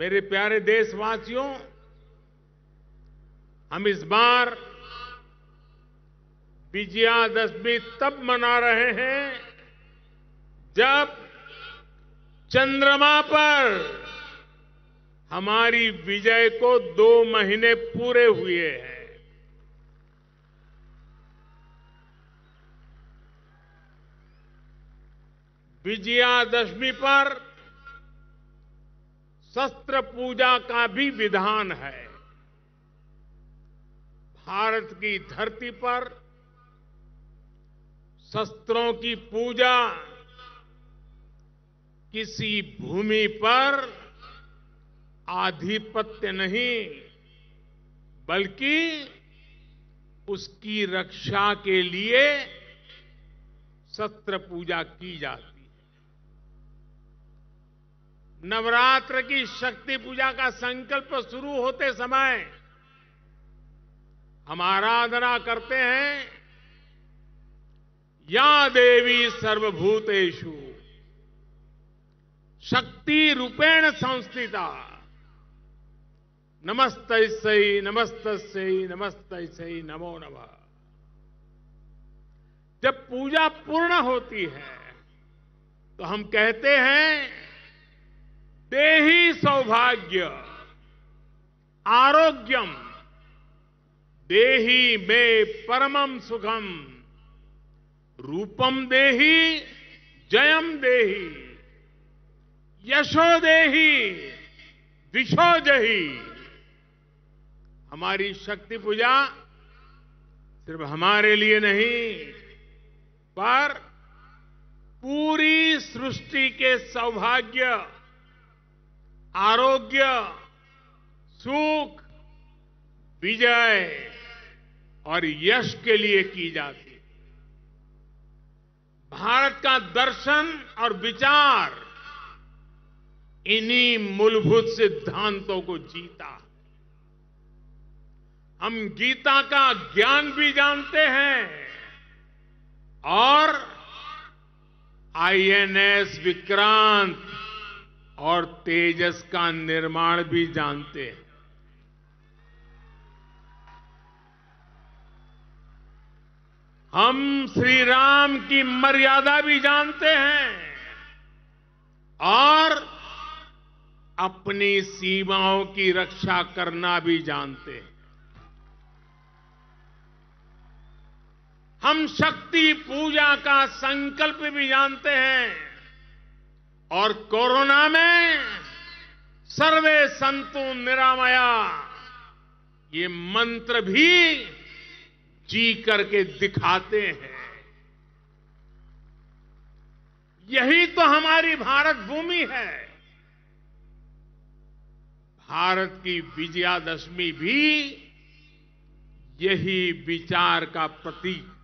मेरे प्यारे देशवासियों हम इस बार विजयादशमी तब मना रहे हैं जब चंद्रमा पर हमारी विजय को दो महीने पूरे हुए हैं विजयादशमी पर शस्त्र पूजा का भी विधान है भारत की धरती पर शस्त्रों की पूजा किसी भूमि पर आधिपत्य नहीं बल्कि उसकी रक्षा के लिए शस्त्र पूजा की जाती नवरात्र की शक्ति पूजा का संकल्प शुरू होते समय हम आराधना करते हैं या देवी सर्वभूतेषु शक्ति रूपेण संस्थिता नमस्त सही नमस्त सही नमस्त सही नमो नमः जब पूजा पूर्ण होती है तो हम कहते हैं देही सौभाग्य आरोग्यम देही में परमम सुखम रूपम देही जयम देही यशो देही दिशो जही हमारी शक्ति पूजा सिर्फ हमारे लिए नहीं पर पूरी सृष्टि के सौभाग्य आरोग्य सुख विजय और यश के लिए की जाती है भारत का दर्शन और विचार इन्हीं मूलभूत सिद्धांतों को जीता हम गीता का ज्ञान भी जानते हैं और आईएनएस विक्रांत और तेजस का निर्माण भी जानते हैं हम श्री राम की मर्यादा भी जानते हैं और अपनी सीमाओं की रक्षा करना भी जानते हैं हम शक्ति पूजा का संकल्प भी जानते हैं और कोरोना में सर्वे संतु निरामया ये मंत्र भी जी करके दिखाते हैं यही तो हमारी भारत भूमि है भारत की विजयादशमी भी यही विचार का प्रतीक